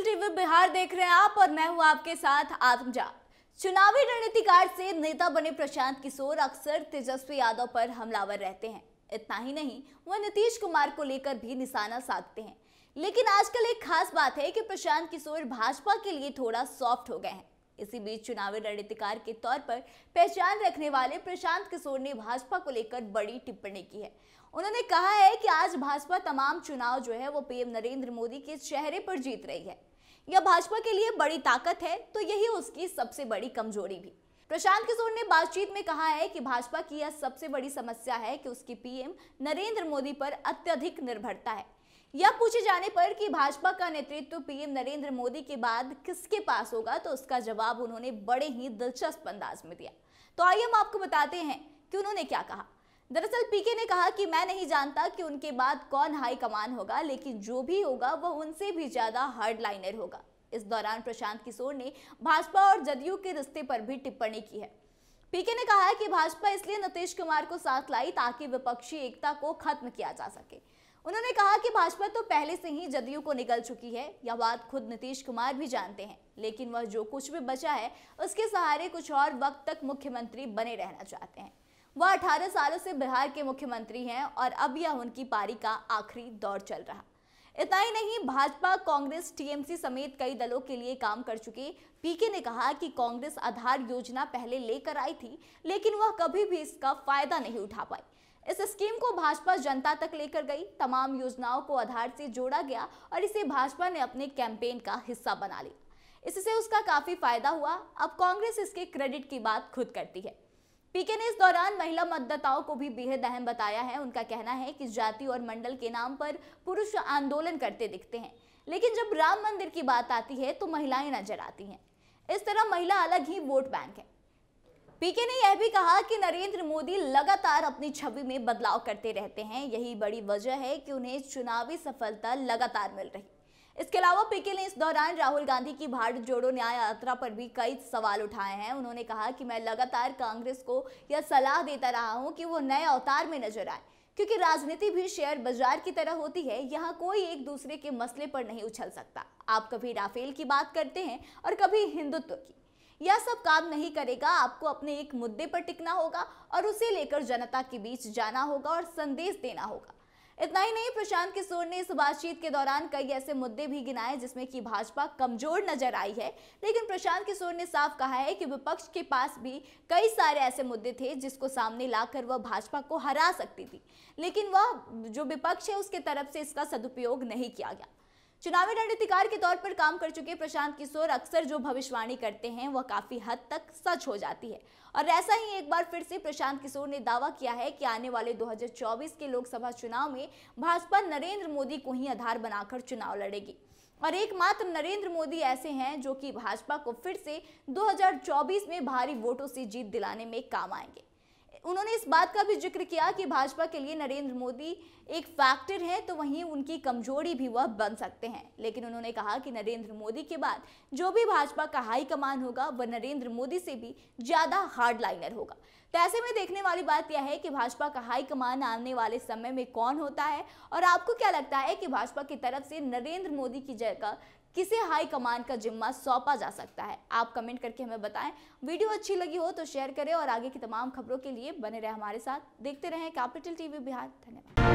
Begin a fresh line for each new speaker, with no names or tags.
national TV Bihar देख रहे हैं आप और मैं हूं आपके साथ आत्मजा चुनावी रणनीतिकार से नेता बने प्रशांत किशोर अक्सर तेजस्वी यादव पर हमलावर रहते हैं इतना ही नहीं वह नीतीश कुमार को लेकर भी निशाना साधते हैं लेकिन आजकल एक खास बात है कि प्रशांत किशोर भाजपा के लिए थोड़ा सॉफ्ट हो गए हैं इसी बीच चुनावी रणनीतिकार के तौर पर पहचान रखने वाले प्रशांत किशोर ने भाजपा को लेकर बड़ी टिप्पणी की है उन्होंने कहा है कि आज भाजपा तमाम चुनाव जो है वो पीएम नरेंद्र मोदी के चेहरे पर जीत रही है यह भाजपा के लिए बड़ी ताकत है तो यही उसकी सबसे बड़ी कमजोरी भी प्रशांत किशोर ने बातचीत में कहा है कि भाजपा की यह सबसे बड़ी समस्या है कि उसकी पीएम नरेंद्र मोदी पर अत्यधिक निर्भरता है यह पूछे जाने पर कि भाजपा का नेतृत्व पीएम नरेंद्र मोदी के बाद किसके पास होगा तो उसका जवाब उन्होंने बड़े ही दिलचस्प अंदाज में दिया तो आइए हम आपको बताते हैं कि उन्होंने क्या कहा दरअसल पीके ने कहा कि मैं नहीं जानता कि उनके बाद कौन हाई कमान होगा लेकिन जो भी होगा वह उनसे भी ज्यादा लाइनर होगा इस दौरान प्रशांत किशोर ने भाजपा और जदयू के रिश्ते पर भी टिप्पणी की है पीके ने कहा है कि भाजपा इसलिए नीतीश कुमार को साथ लाई ताकि विपक्षी एकता को खत्म किया जा सके उन्होंने कहा कि भाजपा तो पहले से ही जदयू को निकल चुकी है यह बात खुद नीतीश कुमार भी जानते हैं लेकिन वह जो कुछ भी बचा है उसके सहारे कुछ और वक्त तक मुख्यमंत्री बने रहना चाहते हैं वह 18 सालों से बिहार के मुख्यमंत्री हैं और अब यह उनकी पारी का आखिरी दौर चल रहा इतना ही नहीं भाजपा कांग्रेस टीएमसी समेत कई दलों के लिए काम कर चुके पीके ने कहा कि कांग्रेस आधार योजना पहले लेकर आई थी लेकिन वह कभी भी इसका फायदा नहीं उठा पाई इस स्कीम को भाजपा जनता तक लेकर गई तमाम योजनाओं को आधार से जोड़ा गया और इसे भाजपा ने अपने कैंपेन का हिस्सा बना लिया इससे उसका काफी फायदा हुआ अब कांग्रेस इसके क्रेडिट की बात खुद करती है पीके ने इस दौरान महिला मतदाताओं को भी बेहद अहम बताया है उनका कहना है कि जाति और मंडल के नाम पर पुरुष आंदोलन करते दिखते हैं लेकिन जब राम मंदिर की बात आती है तो महिलाएं नजर आती हैं इस तरह महिला अलग ही वोट बैंक है पीके ने यह भी कहा कि नरेंद्र मोदी लगातार अपनी छवि में बदलाव करते रहते हैं यही बड़ी वजह है कि उन्हें चुनावी सफलता लगातार मिल रही इसके अलावा पीके ने इस दौरान राहुल गांधी की भारत जोड़ो न्याय यात्रा पर भी कई सवाल उठाए हैं उन्होंने कहा कि मैं लगातार कांग्रेस को यह सलाह देता रहा हूं कि वो नए अवतार में नजर आए क्योंकि राजनीति भी शेयर बाजार की तरह होती है यहाँ कोई एक दूसरे के मसले पर नहीं उछल सकता आप कभी राफेल की बात करते हैं और कभी हिंदुत्व की यह सब काम नहीं करेगा आपको अपने एक मुद्दे पर टिकना होगा और उसे लेकर जनता के बीच जाना होगा और संदेश देना होगा इतना ही नहीं प्रशांत किशोर ने इस बातचीत के दौरान कई ऐसे मुद्दे भी गिनाए जिसमें कि भाजपा कमजोर नजर आई है लेकिन प्रशांत किशोर ने साफ कहा है कि विपक्ष के पास भी कई सारे ऐसे मुद्दे थे जिसको सामने लाकर वह भाजपा को हरा सकती थी लेकिन वह जो विपक्ष है उसके तरफ से इसका सदुपयोग नहीं किया गया चुनावी रणनीतिकार के तौर पर काम कर चुके प्रशांत किशोर अक्सर जो भविष्यवाणी करते हैं वह काफी हद तक सच हो जाती है और ऐसा ही एक बार फिर से प्रशांत किशोर ने दावा किया है कि आने वाले 2024 के लोकसभा चुनाव में भाजपा नरेंद्र मोदी को ही आधार बनाकर चुनाव लड़ेगी और एकमात्र नरेंद्र मोदी ऐसे हैं जो कि भाजपा को फिर से दो में भारी वोटों से जीत दिलाने में काम आएंगे उन्होंने इस बात का भी जिक्र किया कि भाजपा के लिए नरेंद्र मोदी एक फैक्टर है तो वहीं उनकी कमजोरी भी वह बन सकते हैं लेकिन उन्होंने कहा कि नरेंद्र मोदी के बाद जो भी भाजपा का हाईकमान होगा वह नरेंद्र मोदी से भी ज़्यादा हार्ड लाइनर होगा तो ऐसे में देखने वाली बात यह है कि भाजपा का हाईकमान आने वाले समय में कौन होता है और आपको क्या लगता है कि भाजपा की तरफ से नरेंद्र मोदी की जगह किसे हाई कमांड का जिम्मा सौंपा जा सकता है आप कमेंट करके हमें बताएं वीडियो अच्छी लगी हो तो शेयर करें और आगे की तमाम खबरों के लिए बने रहे हमारे साथ देखते रहें कैपिटल टीवी बिहार धन्यवाद